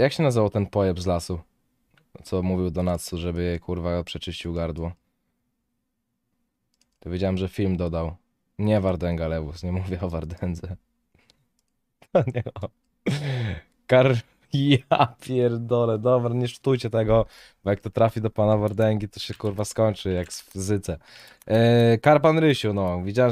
Jak się nazywał ten pojeb z lasu? Co mówił do żeby jej kurwa przeczyścił gardło. To wiedziałem, że film dodał. Nie Wardęga Lewus, nie mówię o Wardędze. To nie o. Kar... Ja pierdolę, dobra, nie sztujcie tego, bo jak to trafi do pana Wardęgi, to się kurwa skończy jak w fizyce. Yy, e, Karpan Rysiu, no, widziałem,